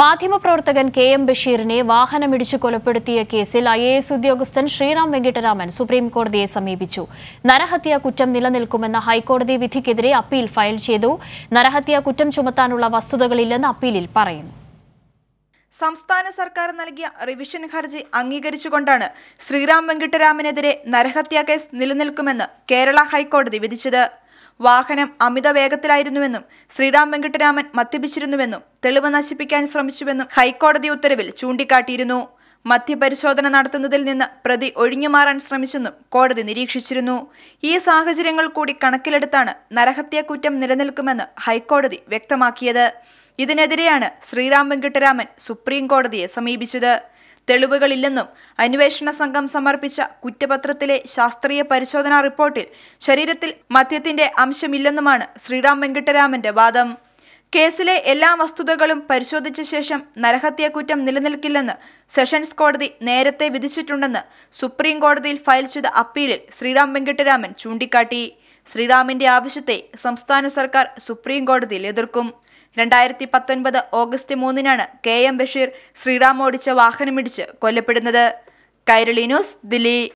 മാധ്യമപ്രവർത്തകൻ K M ബഷീറിനെ വാഹനമിടിച്ച് കൊലപ്പെടുത്തിയ കേസിൽ ഐ എ എസ് ഉദ്യോഗസ്ഥൻ ശ്രീറാം വെങ്കിട്ടരാമൻ സുപ്രീം കോടതിയെ സമീപിച്ചു നരഹത്യാ കുറ്റം നിലനിൽക്കുമെന്ന ഹൈക്കോടതി വിധിക്കെതിരെ അപ്പീൽ ഫയൽ ചെയ്തു നരഹത്യാ കുറ്റം ചുമത്താനുള്ള വസ്തുതകളില്ലെന്ന് അപ്പീലിൽ പറയുന്നു സംസ്ഥാന സർക്കാർ നൽകിയ റിവിഷൻ ഹർജി അംഗീകരിച്ചുകൊണ്ടാണ് ശ്രീറാം വെങ്കിട്ടരാമനെതിരെ നരഹത്യാ കേസ് നിലനിൽക്കുമെന്ന് കേരള ഹൈക്കോടതി വിധിച്ചത് വാഹനം അമിത വേഗത്തിലായിരുന്നുവെന്നും ശ്രീറാം വെങ്കിട്ടരാമൻ മദ്യപിച്ചിരുന്നുവെന്നും തെളിവ് നശിപ്പിക്കാൻ ശ്രമിച്ചുവെന്നും ഹൈക്കോടതി ഉത്തരവിൽ ചൂണ്ടിക്കാട്ടിയിരുന്നു മദ്യപരിശോധന നടത്തുന്നതിൽ നിന്ന് പ്രതി ഒഴിഞ്ഞുമാറാൻ ശ്രമിച്ചെന്നും കോടതി നിരീക്ഷിച്ചിരുന്നു ഈ സാഹചര്യങ്ങൾ കൂടി കണക്കിലെടുത്താണ് നരഹത്യാക്കുറ്റം നിലനിൽക്കുമെന്ന് ഹൈക്കോടതി വ്യക്തമാക്കിയത് ഇതിനെതിരെയാണ് ശ്രീറാം വെങ്കിട്ടരാമൻ സുപ്രീം കോടതിയെ സമീപിച്ചത് തെളിവുകളില്ലെന്നും അന്വേഷണ സംഘം സമർപ്പിച്ച കുറ്റപത്രത്തിലെ ശാസ്ത്രീയ പരിശോധനാ റിപ്പോർട്ടിൽ ശരീരത്തിൽ മദ്യത്തിന്റെ അംശമില്ലെന്നുമാണ് ശ്രീറാം വെങ്കിട്ടരാമന്റെ വാദം കേസിലെ എല്ലാ വസ്തുതകളും പരിശോധിച്ച ശേഷം നരഹത്യ കുറ്റം നിലനിൽക്കില്ലെന്ന് സെഷൻസ് കോടതി നേരത്തെ വിധിച്ചിട്ടുണ്ടെന്ന് സുപ്രീം കോടതിയിൽ ഫയൽ ചെയ്ത അപ്പീലിൽ ശ്രീറാം വെങ്കിട്ടരാമൻ ചൂണ്ടിക്കാട്ടി ശ്രീറാമിന്റെ ആവശ്യത്തെ സംസ്ഥാന സർക്കാർ സുപ്രീം കോടതിയിൽ എതിർക്കും രണ്ടായിരത്തി പത്തൊൻപത് ഓഗസ്റ്റ് മൂന്നിനാണ് കെ എം ബഷീർ ശ്രീറാം ഓടിച്ച വാഹനമിടിച്ച് കൊല്ലപ്പെടുന്നത് കൈരളി ന്യൂസ് ദില്ലി